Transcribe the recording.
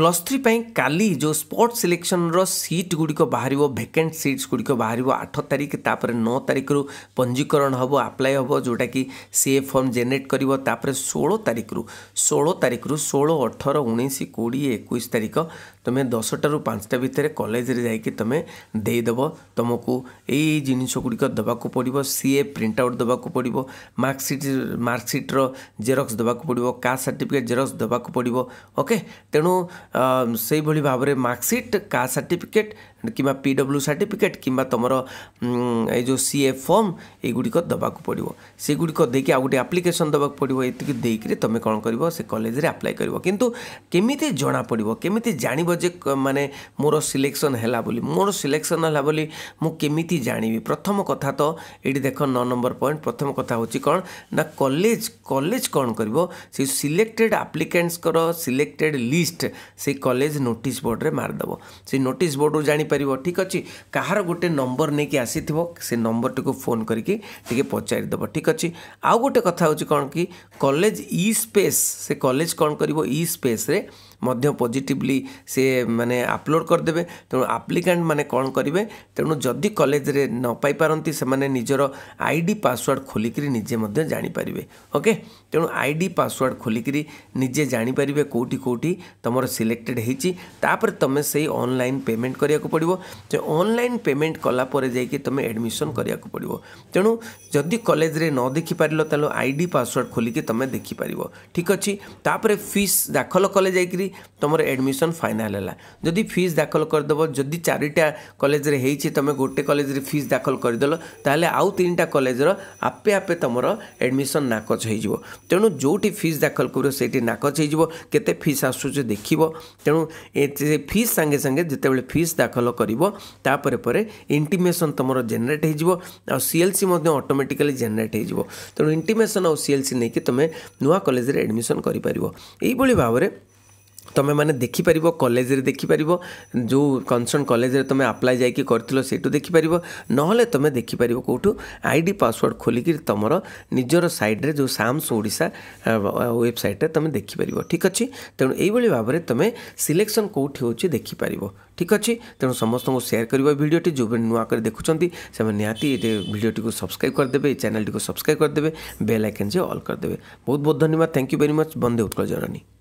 plus three ପାଇଁ କାଲି ଯେଉଁ ସ୍ପଟ୍ ସିଲେକ୍ସନ୍ର ସିଟ୍ ଗୁଡ଼ିକ ବାହାରିବ ଭେକେଣ୍ଟ ସିଟ୍ସ ଗୁଡ଼ିକ ବାହାରିବ ଆଠ ତାରିଖ ତାପରେ ନଅ ତାରିଖରୁ ପଞ୍ଜୀକରଣ ହେବ ଆପ୍ଲାଏ ହେବ ଯେଉଁଟାକି ସିଏ ଫର୍ମ ଜେନେରେଟ୍ କରିବ ତାପରେ ଷୋହଳ ତାରିଖରୁ ଷୋହଳ ତାରିଖରୁ ଷୋହଳ ଅଠର ଉଣେଇଶ କୋଡ଼ିଏ ଏକୋଇଶ ତାରିଖ ତୁମେ ଦଶଟାରୁ ପାଞ୍ଚଟା ଭିତରେ କଲେଜରେ ଯାଇକି ତୁମେ ଦେଇଦେବ ତୁମକୁ ଏଇ ଜିନିଷ ଗୁଡ଼ିକ ଦେବାକୁ ପଡ଼ିବ ସିଏ ପ୍ରିଣ୍ଟ ଆଉଟ୍ ଦେବାକୁ ପଡ଼ିବ ମାର୍କସିଟ୍ ମାର୍କସିଟ୍ର ଜେରକ୍ସ ଦେବାକୁ ପଡ଼ିବ କାଷ୍ଟ ସାର୍ଟିଫିକେଟ୍ ଜେରକ୍ସ ଦେବାକୁ ପଡ଼ିବ ଓକେ ତେଣୁ সেইভাবে ভাবে মার্কসিট কাস্ট সার্টিফিকেট কিংবা পি ডব্লু সার্টিফিকেট কিংবা তোমার এই যে সিএ ফর্ম এইগুড়িক দেওয়া পড়ব সেগুড়িক দিয়ে আউ গোটে আপ্লিকেসন দেওয়া পড়ব এটিকে দিয়ে তুমি কম করব সে কলেজে আপ্লাই করব কিন্তু কেমিতি জনা পড়ব কেমিতি জাণব যে মানে মোর সিলেকশন হেলা বলি মোর সিলেকশন হেলা বলি মু কেমিতি জাণবি প্রথম কথা তো এটি দেখ ন নম্বর পয়েন্ট প্রথম কথা হচ্ছে কোণ না কলেজ কলেজ কোণ করব সেই সিলেক্টেড আপ্লিকেন্টসর সিলেক্টেড লিষ্ট ସେଇ କଲେଜ ନୋଟିସ୍ ବୋର୍ଡ଼ରେ ମାରିଦେବ ସେ ନୋଟିସ୍ ବୋର୍ଡ଼ରୁ ଜାଣିପାରିବ ଠିକ୍ ଅଛି କାହାର ଗୋଟେ ନମ୍ବର ନେଇକି ଆସିଥିବ ସେ ନମ୍ବରଟିକୁ ଫୋନ୍ କରିକି ଟିକିଏ ପଚାରିଦେବ ଠିକ୍ ଅଛି ଆଉ ଗୋଟେ କଥା ହେଉଛି କ'ଣ କି କଲେଜ ଇ ସ୍ପେସ୍ ସେ କଲେଜ କ'ଣ କରିବ ଇ ସ୍ପେସ୍ରେ ମଧ୍ୟ ପଜିଟିଭଲି ସେ ମାନେ ଅପଲୋଡ଼ କରିଦେବେ ତେଣୁ ଆପ୍ଲିକାଣ୍ଟ ମାନେ କ'ଣ କରିବେ ତେଣୁ ଯଦି କଲେଜରେ ନ ପାଇପାରନ୍ତି ସେମାନେ ନିଜର ଆଇ ଡି ପାସୱାର୍ଡ଼ ଖୋଲିକିରି ନିଜେ ମଧ୍ୟ ଜାଣିପାରିବେ ଓକେ ତେଣୁ ଆଇ ଡି ପାସୱାର୍ଡ଼ ଖୋଲିକିରି ନିଜେ ଜାଣିପାରିବେ କେଉଁଠି କେଉଁଠି ତୁମର ସିଲେକ୍ଟେଡ଼ ହେଇଛି ତାପରେ ତୁମେ ସେଇ ଅନଲାଇନ୍ ପେମେଣ୍ଟ କରିବାକୁ ପଡ଼ିବ ଯେ ଅନଲାଇନ୍ ପେମେଣ୍ଟ କଲା ପରେ ଯାଇକି ତୁମେ ଆଡ଼ମିସନ୍ କରିବାକୁ ପଡ଼ିବ ତେଣୁ ଯଦି କଲେଜରେ ନ ଦେଖିପାରିଲ ତାହେଲେ ଆଇ ଡି ପାସୱାର୍ଡ଼ ଖୋଲିକି ତୁମେ ଦେଖିପାରିବ ଠିକ୍ ଅଛି ତାପରେ ଫିସ୍ ଦାଖଲ କଲେ ଯାଇକିରି তোমার এডমিশন ফাইনাল হল যদি ফিজ দাখল করেদেব যদি চারিটা কলেজরে হয়েছে তুমি গোটে কলেজরে ফিজ দাখল করেদেল তাহলে আউ তিনটা কলেজর আপে আপে তোমার এডমিশন নাকচ হয়ে যাব তেমন যেটি ফিজ দাখল করব সেইটি নাকচ হয়ে যাব কেতে ফিজ আসুছে দেখব তেমন ফিজ সাগে সাগে যেতবে ফিজ দাখল করব তাপরে পরে ইন্টিমেসন তোমার জেনেট হয়ে যাব সিএলসি অটোমেটিকালি জেনেট হয়ে যাব তেমন ইন্টিমেসন আউ সিএলসি নেই তুমি নূ কলেজরে এডমিশন করে এইভাবে ভাবে तुम्हें मैंने देखिपार कलेज देखिपार जो कनसर्ण कलेज तुम आप्लाय कर देखिपार ना तुम देखिपार कौटू आई डी पासवर्ड खोलिक तुम निजर सैड्रे जो साम्स ओडा वेबसाइट तुम देखिपार ठीक अच्छे तेणु यही भाव में तुम सिलेक्शन कौटी हो देखिपार ठीक अच्छे तेणु समस्त को सेयार कर भिडटी जो भी नुआक देखुंत निहतीटी को सब्सक्राइब करदे चैनल को सब्सक्राइब करदे बेल आइकन से अल्ल करदे बहुत बहुत धन्यवाद थैंक यू भेरी मच बंदे उत्कल जननी